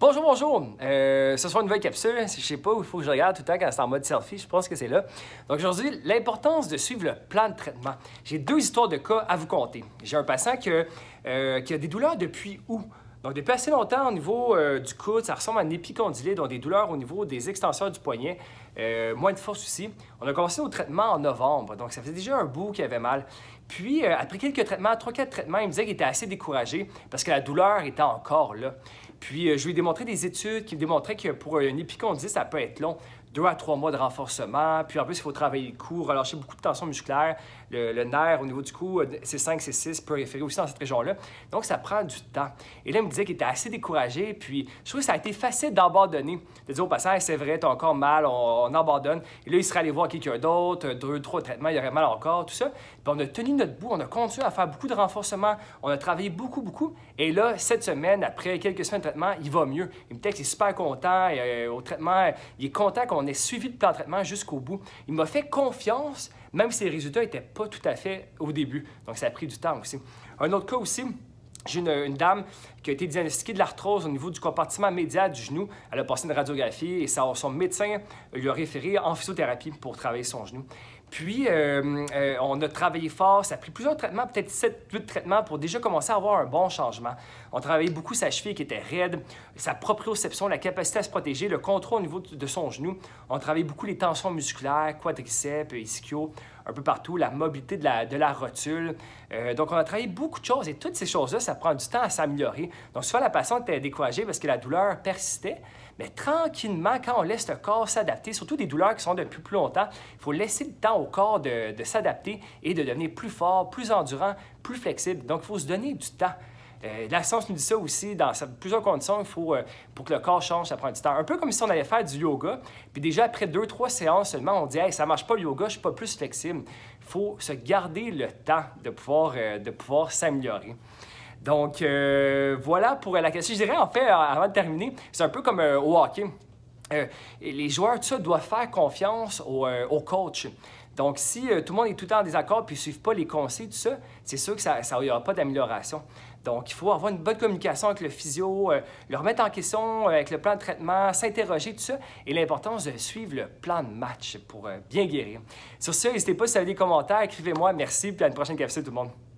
Bonjour, bonjour! Euh, ce soir, une nouvelle capsule. Hein, je sais pas où il faut que je regarde tout le temps quand c'est en mode selfie. Je pense que c'est là. Donc aujourd'hui, l'importance de suivre le plan de traitement. J'ai deux histoires de cas à vous conter. J'ai un patient euh, qui a des douleurs depuis où? Donc, depuis assez longtemps, au niveau euh, du coude, ça ressemble à un épicondylite, donc des douleurs au niveau des extenseurs du poignet, moins de force aussi. On a commencé au traitement en novembre, donc ça faisait déjà un bout qu'il avait mal. Puis, euh, après quelques traitements, trois, quatre traitements, il me disait qu'il était assez découragé parce que la douleur était encore là. Puis, euh, je lui ai démontré des études qui démontraient que pour un épicondylite, ça peut être long. Deux à trois mois de renforcement. Puis, en plus, il faut travailler le cou, relâcher beaucoup de tension musculaire. Le, nerf au niveau du cou, C5, C6, peut référer aussi dans cette région-là. Donc, ça prend du temps. Et là, il me disait qu'il était assez découragé. Puis, je trouvais que ça a été facile d'abandonner. De dire au patient, c'est vrai, t'as encore mal, on, abandonne. Et là, il serait allé voir quelqu'un d'autre, deux, trois traitements, il aurait mal encore, tout ça. on a tenu bout, on a continué à faire beaucoup de renforcement, on a travaillé beaucoup, beaucoup. Et là, cette semaine, après quelques semaines de traitement, il va mieux. Il me dit qu'il est super content euh, au traitement. Il est content qu'on ait suivi le plan de traitement jusqu'au bout. Il m'a fait confiance, même si les résultats n'étaient pas tout à fait au début. Donc, ça a pris du temps aussi. Un autre cas aussi, j'ai une, une, dame qui a été diagnostiquée de l'arthrose au niveau du compartiment médial du genou. Elle a passé une radiographie et son médecin lui a référé en physiothérapie pour travailler son genou. Puis, euh, euh, on a travaillé fort. Ça a pris plusieurs traitements, peut-être 7-8 traitements pour déjà commencer à avoir un bon changement. On travaillait beaucoup sa cheville qui était raide, sa proprioception, la capacité à se protéger, le contrôle au niveau de son genou. On travaillait beaucoup les tensions musculaires, quadriceps, ischio, un peu partout, la mobilité de la, rotule. Euh, donc, on a travaillé beaucoup de choses et toutes ces choses-là, ça prend du temps à s'améliorer. Donc, souvent, la patiente était découragée parce que la douleur persistait. Mais tranquillement, quand on laisse le corps s'adapter, surtout des douleurs qui sont depuis plus longtemps, il faut laisser le temps au corps de, s'adapter et de devenir plus fort, plus endurant, plus flexible. Donc, il faut se donner du temps. Euh, la science nous dit ça aussi dans plusieurs conditions. Il faut, euh, pour que le corps change, ça prend du temps. Un peu comme si on allait faire du yoga, puis déjà après deux, trois séances seulement, on dit hey, ça marche pas le yoga, je suis pas plus flexible. Il faut se garder le temps de pouvoir, euh, de pouvoir s'améliorer. Donc, euh, voilà pour euh, la question. Je dirais, en fait, euh, avant de terminer, c'est un peu comme au hockey. les joueurs, tout ça, doivent faire confiance au, coach. Donc, si tout le monde est tout le temps en désaccord puis ne suivent pas les conseils, tout ça, c'est sûr que ça n'y aura pas d'amélioration. Donc, il faut avoir une bonne communication avec le physio, le remettre en question avec le plan de traitement, s'interroger, tout ça, et l'importance de suivre le plan de match pour bien guérir. Sur ce, n'hésitez pas à vous avez des commentaires, écrivez-moi, merci, puis à une prochaine capsule tout le monde.